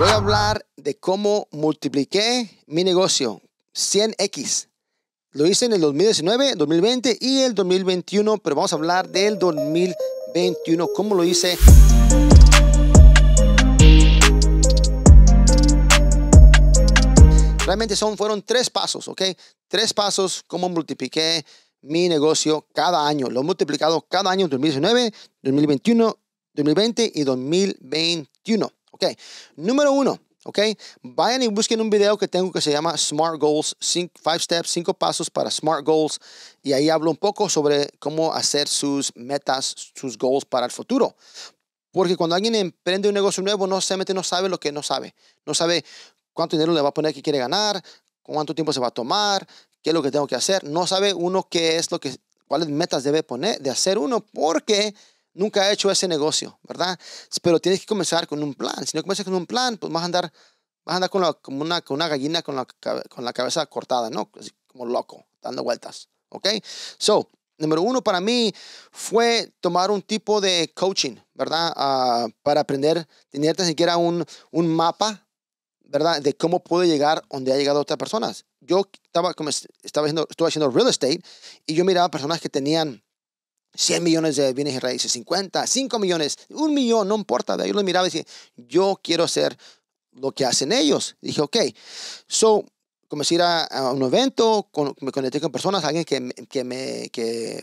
Voy a hablar de cómo multipliqué mi negocio 100x. Lo hice en el 2019, 2020 y el 2021, pero vamos a hablar del 2021, cómo lo hice. Realmente son, fueron tres pasos, ¿ok? Tres pasos, cómo multipliqué mi negocio cada año. Lo he multiplicado cada año 2019, 2021, 2020 y 2021. Ok, número uno, ok, vayan y busquen un video que tengo que se llama Smart Goals, 5 Steps, 5 Pasos para Smart Goals, y ahí hablo un poco sobre cómo hacer sus metas, sus goals para el futuro. Porque cuando alguien emprende un negocio nuevo, no mete, no sabe lo que no sabe, no sabe cuánto dinero le va a poner que quiere ganar, cuánto tiempo se va a tomar, qué es lo que tengo que hacer, no sabe uno qué es lo que, cuáles metas debe poner, de hacer uno, porque nunca ha hecho ese negocio, ¿verdad? Pero tienes que comenzar con un plan. Si no comienzas con un plan, pues vas a andar, vas andar con, como una, con una gallina con la, con la cabeza cortada, ¿no? como loco, dando vueltas, ¿ok? So, número uno para mí fue tomar un tipo de coaching, ¿verdad? Ah, para aprender, tenerte ni siquiera un, un mapa, ¿verdad? De cómo puedo llegar donde ha llegado otras personas. Yo estaba, como estaba haciendo, haciendo real estate y yo miraba personas que tenían 100 millones de bienes y raíces, 50, 5 millones, un millón, no importa. Yo lo miraba y decía, yo quiero hacer lo que hacen ellos. dije, ok. So, comencé a ir a, un evento, me conecté con personas, alguien que, que me... Que,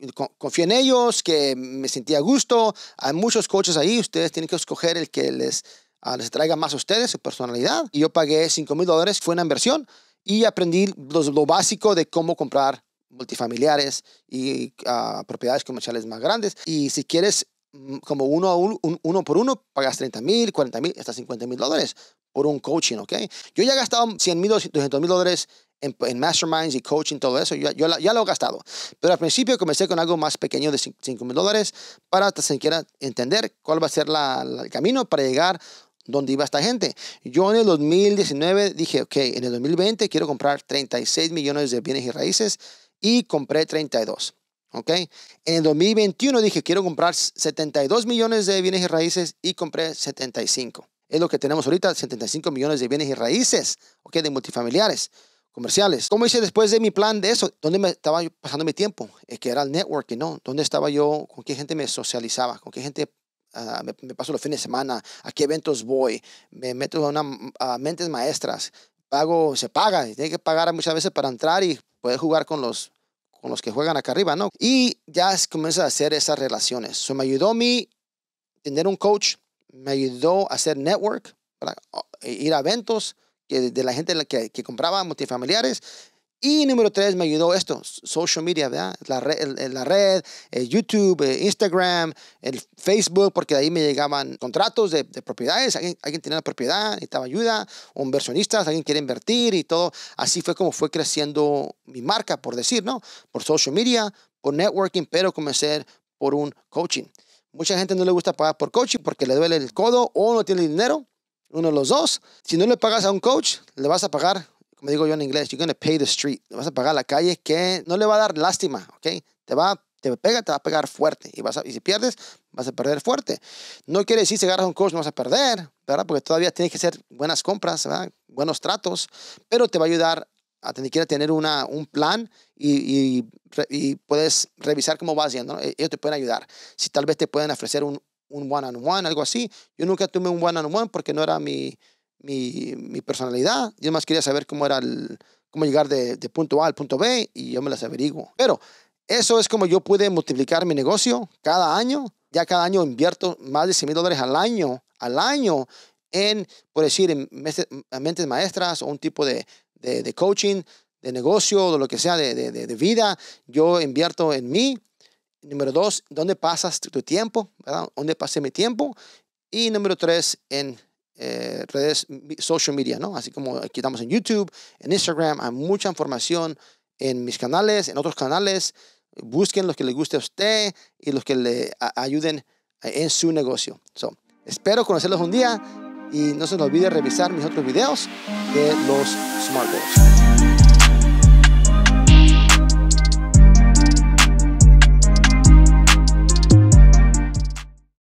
en ellos, que me sentía a gusto. Hay muchos coches ahí, ustedes tienen que escoger el que les, ah, les traiga más a ustedes, su personalidad. Y yo pagué 5 mil dólares, fue una inversión y aprendí lo básico de cómo comprar multifamiliares y ah, propiedades comerciales más grandes. Y si quieres mm, como uno, a uno, uno por uno, pagas 30 mil, 40 mil, hasta 50 mil dólares por un coaching, ¿ok? Yo ya he gastado 100 mil, 200 mil dólares en, masterminds y coaching, todo eso, yo, ya lo he gastado. Pero al principio comencé con algo más pequeño de 5 mil dólares para quiera entender cuál va a ser el camino para llegar donde iba esta gente. Yo en el 2019 dije, ok, en el 2020 quiero comprar 36 millones de bienes y raíces y compré 32. ¿Ok? En el 2021 dije, quiero comprar 72 millones de bienes y raíces y compré 75. Es lo que tenemos ahorita, 75 millones de bienes y raíces, ¿ok? De multifamiliares, comerciales. ¿Cómo hice después de mi plan de eso? ¿Dónde me estaba pasando mi tiempo? Es que era el networking, ¿no? ¿Dónde estaba yo? ¿Con qué gente me socializaba? ¿Con qué gente ah, me, paso los fines de semana, a qué eventos voy, me meto a, una, mentes maestras, pago, se paga, tiene que pagar muchas veces para entrar y puedes jugar con los, con los que juegan acá arriba, ¿no? Y ya comienzas a hacer esas relaciones. So, me ayudó a mí tener un coach, me ayudó a hacer network, para e, ir a eventos de la gente que, que compraba multifamiliares y número tres, me ayudó esto, social media, ¿verdad? La red, YouTube, eh, Instagram, el Facebook, porque de ahí me llegaban contratos de, propiedades, alguien, alguien, tenía la propiedad, necesitaba ayuda, inversionistas, alguien quiere invertir y todo. Así fue como fue creciendo mi marca, por decir, ¿no? Por social media, por networking, pero comencé por un coaching. Mucha gente no le gusta pagar por coaching porque le duele el codo o no tiene dinero, uno de los dos. Si no le pagas a un coach, le vas a pagar como digo yo en inglés, you're going to pay the street. vas a pagar la calle que no le va a dar lástima, ¿ok? Te va, te pega, te va a pegar fuerte. Y, vas y si pierdes, vas a perder fuerte. No quiere decir si agarras un coach no vas a perder, ¿verdad? Porque todavía tienes que hacer buenas compras, ¿verdad? Buenos tratos, pero te va a ayudar a tener, tener una, un plan y, puedes revisar cómo vas yendo. ¿no? E, ellos te pueden ayudar. Si tal vez te pueden ofrecer un, un one-on-one, algo así. Yo nunca tuve un one -on -one porque no era mi, mi, personalidad. Yo más quería saber cómo era el, cómo llegar de, punto A al punto B y yo me las averiguo. Pero eso es como yo pude multiplicar mi negocio cada año. Ya cada año invierto más de 100 mil dólares al año, al año, en, por decir, en mentes, maestras o un tipo de, de, coaching, de negocio, de lo que sea, de, vida. Yo invierto en mí. Número dos, ¿dónde pasas tu tiempo? ¿verdad? ¿Dónde pasé mi tiempo? Y número tres, en eh, redes social media, ¿no? Así como aquí estamos en YouTube, en Instagram, hay mucha información en mis canales, en otros canales. Busquen los que les guste a usted y los que le ayuden en su negocio. espero conocerlos un día y no se nos olvide revisar mis otros videos de los smartphones